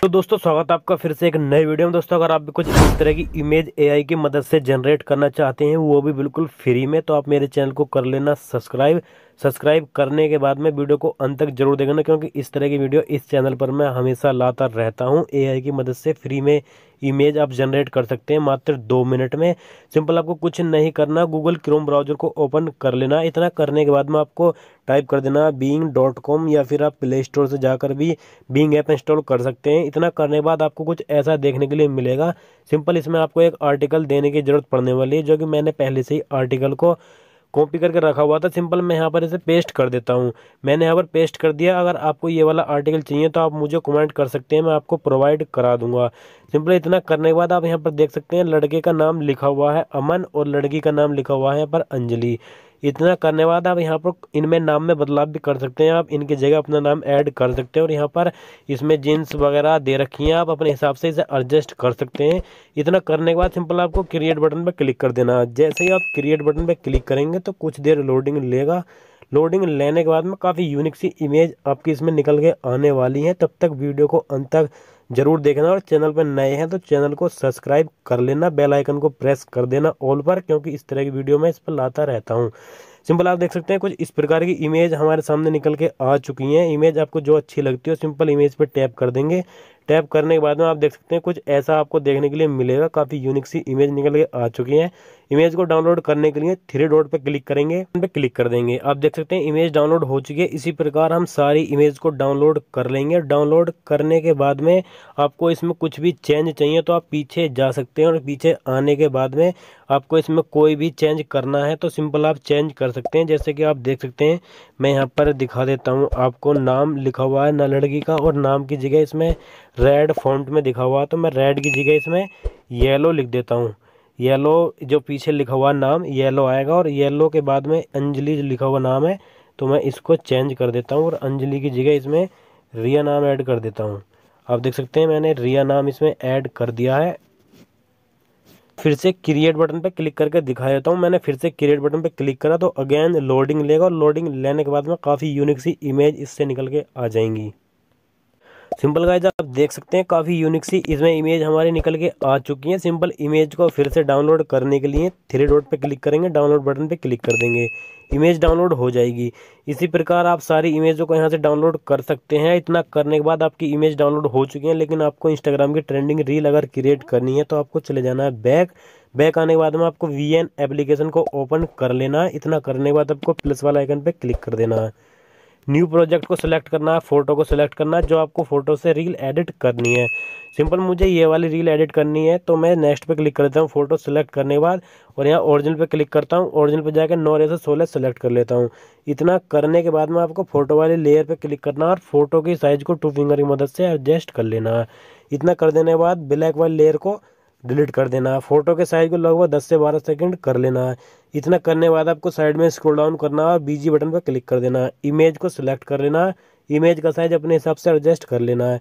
तो दोस्तों स्वागत है आपका फिर से एक नए वीडियो में दोस्तों अगर आप भी कुछ इस तरह की इमेज एआई की मदद से जनरेट करना चाहते हैं वो भी बिल्कुल फ्री में तो आप मेरे चैनल को कर लेना सब्सक्राइब सब्सक्राइब करने के बाद में वीडियो को अंत तक जरूर देखना क्योंकि इस तरह की वीडियो इस चैनल पर मैं हमेशा लाता रहता हूँ एआई की मदद से फ्री में इमेज आप जनरेट कर सकते हैं मात्र दो मिनट में सिंपल आपको कुछ नहीं करना गूगल क्रोम ब्राउजर को ओपन कर लेना इतना करने के बाद में आपको टाइप कर देना बींग डॉट कॉम या फिर आप प्ले स्टोर से जाकर भी बींग ऐप इंस्टॉल कर सकते हैं इतना करने के बाद आपको कुछ ऐसा देखने के लिए मिलेगा सिंपल इसमें आपको एक आर्टिकल देने की ज़रूरत पड़ने वाली है जो कि मैंने पहले से ही आर्टिकल को कॉपी करके रखा हुआ था सिंपल मैं यहाँ पर इसे पेस्ट कर देता हूँ मैंने यहाँ पर पेस्ट कर दिया अगर आपको ये वाला आर्टिकल चाहिए तो आप मुझे कमेंट कर सकते हैं मैं आपको प्रोवाइड करा दूंगा सिंपल इतना करने के बाद आप यहाँ पर देख सकते हैं लड़के का नाम लिखा हुआ है अमन और लड़की का नाम लिखा हुआ है यहाँ पर अंजलि इतना करने बाद आप यहाँ पर इनमें नाम में बदलाव भी कर सकते हैं आप इनकी जगह अपना नाम ऐड कर सकते हैं और यहाँ पर इसमें जीन्स वगैरह दे रखी हैं आप अपने हिसाब से इसे एडजस्ट कर सकते हैं इतना करने के बाद सिंपल आपको क्रिएट बटन पर क्लिक कर देना जैसे ही आप क्रिएट बटन पर क्लिक करेंगे तो कुछ देर लोडिंग लेगा लोडिंग लेने के बाद में काफ़ी यूनिक सी इमेज आपकी इसमें निकल के आने वाली है तब तक वीडियो को अंत तक जरूर देखना और चैनल पर नए हैं तो चैनल को सब्सक्राइब कर लेना बेल आइकन को प्रेस कर देना ऑल पर क्योंकि इस तरह की वीडियो मैं इस पर लाता रहता हूँ सिंपल आप देख सकते हैं कुछ इस प्रकार की इमेज हमारे सामने निकल के आ चुकी हैं इमेज आपको जो अच्छी लगती है सिंपल इमेज पर टैप कर देंगे टैप करने के बाद में आप देख सकते हैं कुछ ऐसा आपको देखने के लिए मिलेगा काफ़ी यूनिक सी इमेज निकल के आ चुकी है इमेज को डाउनलोड करने के लिए थ्री डॉट पर क्लिक करेंगे पे क्लिक कर देंगे आप देख सकते हैं इमेज डाउनलोड हो चुकी है इसी प्रकार हम सारी इमेज को डाउनलोड कर लेंगे डाउनलोड करने के बाद में आपको इसमें कुछ भी चेंज चाहिए तो आप पीछे जा सकते हैं और पीछे आने के बाद में आपको इसमें कोई भी चेंज करना है तो सिंपल आप चेंज कर सकते हैं जैसे कि आप देख सकते हैं मैं यहाँ पर दिखा देता हूँ आपको नाम लिखा हुआ है न लड़की का और नाम की जगह इसमें रेड फॉन्ट में दिखा हुआ तो मैं रेड की जगह इसमें येलो लिख देता हूँ येलो जो पीछे लिखा हुआ नाम येलो आएगा और येलो के बाद में अंजलि जो लिखा हुआ नाम है तो मैं इसको चेंज कर देता हूँ और अंजलि की जगह इसमें रिया नाम ऐड कर देता हूँ आप देख सकते हैं मैंने रिया नाम इसमें ऐड कर दिया है फिर से क्रिएट बटन पर क्लिक करके दिखा देता हूँ मैंने फिर से क्रिएट बटन पर क्लिक करा तो अगेन लोडिंग लेगा और लोडिंग लेने के बाद में काफ़ी यूनिक सी इमेज इससे निकल के आ जाएंगी सिंपल गाइज आप देख सकते हैं काफ़ी यूनिक सी इसमें इमेज हमारी निकल के आ चुकी है सिंपल इमेज को फिर से डाउनलोड करने के लिए थ्री डॉट पे क्लिक करेंगे डाउनलोड बटन पे क्लिक कर देंगे इमेज डाउनलोड हो जाएगी इसी प्रकार आप सारी इमेजों को यहाँ से डाउनलोड कर सकते हैं इतना करने के बाद आपकी इमेज डाउनलोड हो चुकी है लेकिन आपको इंस्टाग्राम की ट्रेंडिंग रील अगर क्रिएट करनी है तो आपको चले जाना है बैक बैक आने के बाद में आपको वी एप्लीकेशन को ओपन कर लेना है इतना करने के बाद आपको प्लस वाला आइकन पर क्लिक कर देना है न्यू प्रोजेक्ट को सिलेक्ट करना है फ़ोटो को सिलेक्ट करना है जो आपको फ़ोटो से रील एडिट करनी है सिंपल मुझे ये वाली रील एडिट करनी है तो मैं नेक्स्ट पे क्लिक कर देता हूँ फ़ोटो सेलेक्ट करने के बाद और यहाँ ओरिजिनल पे क्लिक करता हूँ ओरिजिनल पे जाकर नौ से सोलह सेलेक्ट कर लेता हूँ इतना करने के बाद में आपको फ़ोटो वाले लेयर पर क्लिक करना है और फ़ोटो की साइज़ को टू फिंगर की मदद से एडजस्ट कर लेना है इतना कर देने के बाद ब्लैक वाले लेयर को डिलीट कर देना है फोटो के साइज को लगभग 10 से 12 सेकंड कर लेना है इतना करने के बाद आपको साइड में स्क्रॉल डाउन करना है और बीजी बटन पर क्लिक कर देना है इमेज को सिलेक्ट कर लेना है इमेज का साइज अपने हिसाब से एडजस्ट कर लेना है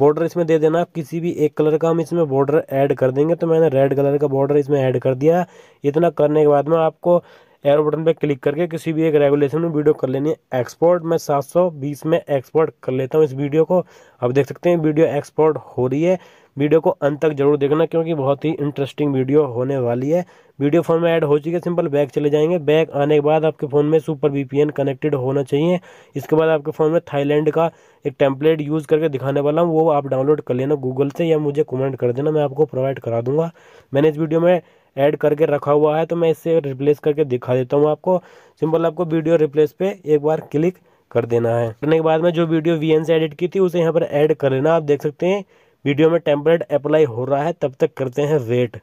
बॉर्डर इसमें दे देना किसी भी एक कलर का हम इसमें बॉर्डर ऐड कर देंगे तो मैंने रेड कलर का बॉर्डर इसमें ऐड कर दिया इतना करने के बाद में आपको एरो बटन पर क्लिक करके किसी भी एक रेगुलेशन में वीडियो कर लेनी है एक्सपोर्ट मैं 720 में एक्सपोर्ट कर लेता हूँ इस वीडियो को अब देख सकते हैं वीडियो एक्सपोर्ट हो रही है वीडियो को अंत तक जरूर देखना क्योंकि बहुत ही इंटरेस्टिंग वीडियो होने वाली है वीडियो फ़ोन में ऐड हो चुकी है सिंपल बैक चले जाएंगे बैक आने के बाद आपके फ़ोन में सुपर वीपीएन कनेक्टेड होना चाहिए इसके बाद आपके फ़ोन में थाईलैंड का एक टेम्पलेट यूज़ करके दिखाने वाला हूँ वो आप डाउनलोड कर लेना गूगल से या मुझे कमेंट कर देना मैं आपको प्रोवाइड करा दूंगा मैंने इस वीडियो में ऐड करके रखा हुआ है तो मैं इससे रिप्लेस करके दिखा देता हूँ आपको सिंपल आपको वीडियो रिप्लेस पे एक बार क्लिक कर देना है करने के बाद में जो वीडियो वी से एडिट की थी उसे यहाँ पर ऐड कर लेना आप देख सकते हैं वीडियो में टेम्पलेट अप्लाई हो रहा है तब तक करते हैं वेट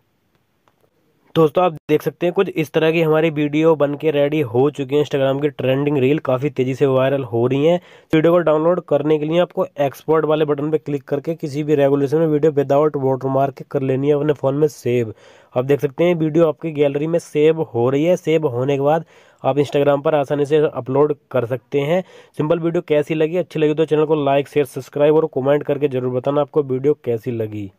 दोस्तों आप देख सकते हैं कुछ इस तरह की हमारी वीडियो बन के रेडी हो चुकी है इंस्टाग्राम की ट्रेंडिंग रील काफ़ी तेज़ी से वायरल हो रही हैं वीडियो को डाउनलोड करने के लिए आपको एक्सपोर्ट वाले बटन पर क्लिक करके किसी भी रेगुलेशन में वीडियो विदाउट मार्क कर लेनी है अपने फ़ोन में सेव आप देख सकते हैं वीडियो आपकी गैलरी में सेव हो रही है सेव होने के बाद आप इंस्टाग्राम पर आसानी से अपलोड कर सकते हैं सिंपल वीडियो कैसी लगी अच्छी लगी तो चैनल को लाइक शेयर सब्सक्राइब और कमेंट करके जरूर बताना आपको वीडियो कैसी लगी